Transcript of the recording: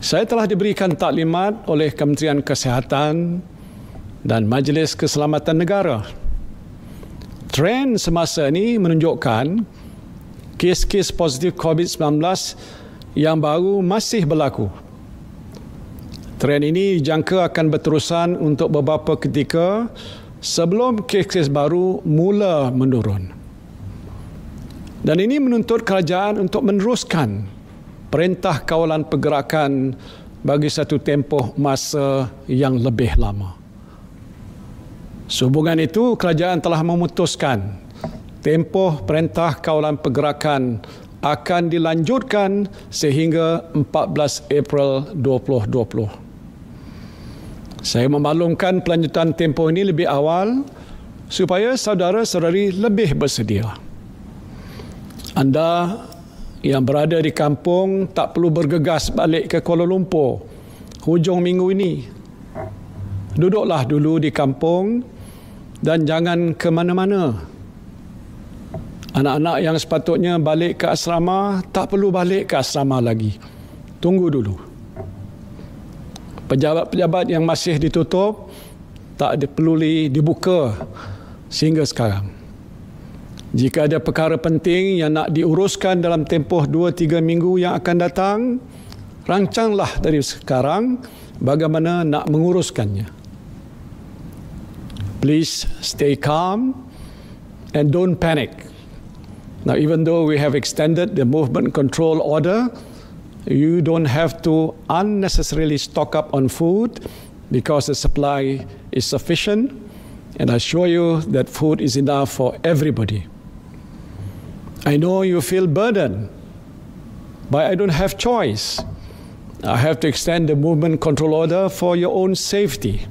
Saya telah diberikan taklimat oleh Kementerian Kesihatan dan Majlis Keselamatan Negara. Trend semasa ini menunjukkan kes-kes positif COVID-19 yang baru masih berlaku. Trend ini jangka akan berterusan untuk beberapa ketika sebelum kes-kes baru mula menurun. Dan ini menuntut kerajaan untuk meneruskan perintah kawalan pergerakan bagi satu tempoh masa yang lebih lama. Sehubungan itu, kerajaan telah memutuskan tempoh perintah kawalan pergerakan akan dilanjutkan sehingga 14 April 2020. Saya memaklumkan pelanjutan tempoh ini lebih awal supaya saudara-saudari lebih bersedia. Anda yang berada di kampung tak perlu bergegas balik ke Kuala Lumpur hujung minggu ini. Duduklah dulu di kampung dan jangan ke mana-mana. Anak-anak yang sepatutnya balik ke asrama tak perlu balik ke asrama lagi. Tunggu dulu. Pejabat-pejabat yang masih ditutup tak perlu dibuka sehingga sekarang. Jika ada perkara penting yang nak diuruskan dalam tempoh 2-3 minggu yang akan datang, rancanglah dari sekarang bagaimana nak menguruskannya. Please stay calm and don't panic. Now even though we have extended the movement control order, you don't have to unnecessarily stock up on food because the supply is sufficient and I assure you that food is enough for everybody. I know you feel burdened, but I don't have choice. I have to extend the movement control order for your own safety.